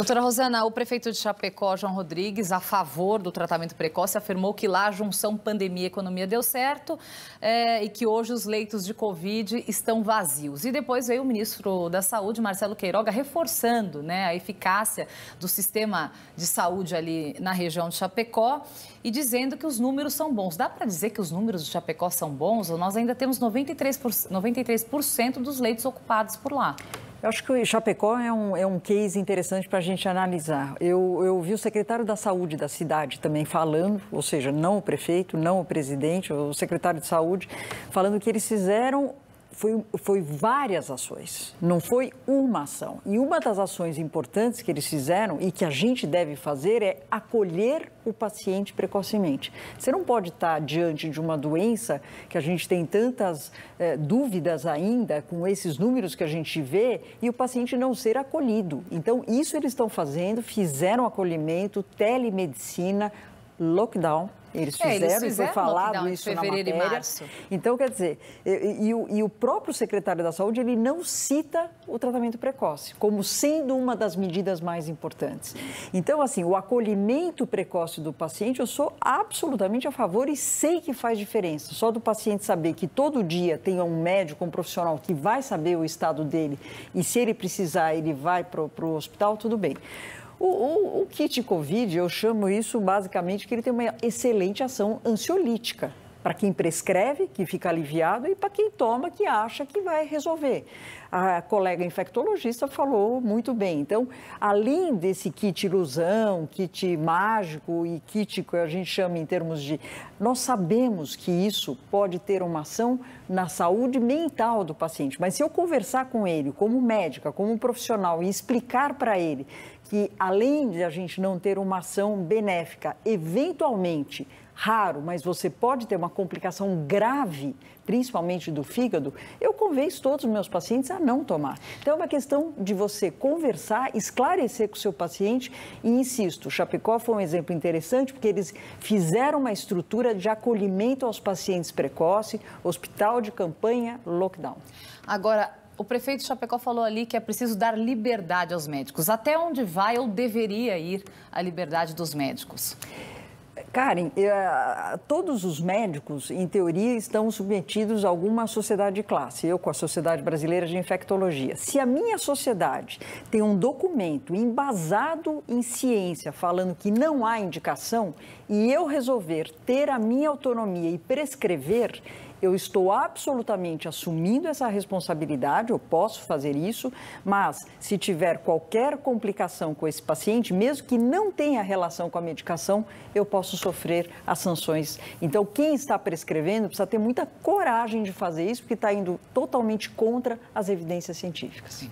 Doutora Rosana, o prefeito de Chapecó, João Rodrigues, a favor do tratamento precoce, afirmou que lá a junção pandemia e economia deu certo é, e que hoje os leitos de Covid estão vazios. E depois veio o ministro da Saúde, Marcelo Queiroga, reforçando né, a eficácia do sistema de saúde ali na região de Chapecó e dizendo que os números são bons. Dá para dizer que os números de Chapecó são bons? Nós ainda temos 93%, 93 dos leitos ocupados por lá. Eu acho que o Chapecó é um, é um case interessante para a gente analisar. Eu, eu vi o secretário da Saúde da cidade também falando, ou seja, não o prefeito, não o presidente, o secretário de Saúde, falando que eles fizeram foi, foi várias ações, não foi uma ação. E uma das ações importantes que eles fizeram e que a gente deve fazer é acolher o paciente precocemente. Você não pode estar diante de uma doença que a gente tem tantas eh, dúvidas ainda com esses números que a gente vê e o paciente não ser acolhido. Então, isso eles estão fazendo, fizeram acolhimento, telemedicina, lockdown eles fizeram, é, eles fizeram e foi falado isso em fevereiro na matéria. E março. Então, quer dizer, e, e, e, o próprio secretário da Saúde, ele não cita o tratamento precoce como sendo uma das medidas mais importantes. Então, assim, o acolhimento precoce do paciente, eu sou absolutamente a favor e sei que faz diferença. Só do paciente saber que todo dia tem um médico, um profissional que vai saber o estado dele e se ele precisar, ele vai para o hospital, tudo bem. O, o, o kit Covid, eu chamo isso basicamente que ele tem uma excelente ação ansiolítica para quem prescreve, que fica aliviado, e para quem toma, que acha que vai resolver. A colega infectologista falou muito bem. Então, além desse kit ilusão, kit mágico e kit que a gente chama em termos de. Nós sabemos que isso pode ter uma ação na saúde mental do paciente, mas se eu conversar com ele, como médica, como profissional, e explicar para ele que, além de a gente não ter uma ação benéfica, eventualmente, raro, mas você pode ter uma complicação grave, principalmente do fígado, eu convenço todos os meus pacientes a não tomar. Então, é uma questão de você conversar, esclarecer com o seu paciente e, insisto, Chapecó foi um exemplo interessante porque eles fizeram uma estrutura de acolhimento aos pacientes precoce, hospital de campanha, lockdown. Agora, o prefeito Chapecó falou ali que é preciso dar liberdade aos médicos. Até onde vai ou deveria ir a liberdade dos médicos? Karen, eh, todos os médicos, em teoria, estão submetidos a alguma sociedade de classe. Eu com a Sociedade Brasileira de Infectologia. Se a minha sociedade tem um documento embasado em ciência falando que não há indicação e eu resolver ter a minha autonomia e prescrever, eu estou absolutamente assumindo essa responsabilidade, eu posso fazer isso, mas se tiver qualquer complicação com esse paciente, mesmo que não tenha relação com a medicação, eu posso sofrer as sanções. Então, quem está prescrevendo precisa ter muita coragem de fazer isso, porque está indo totalmente contra as evidências científicas.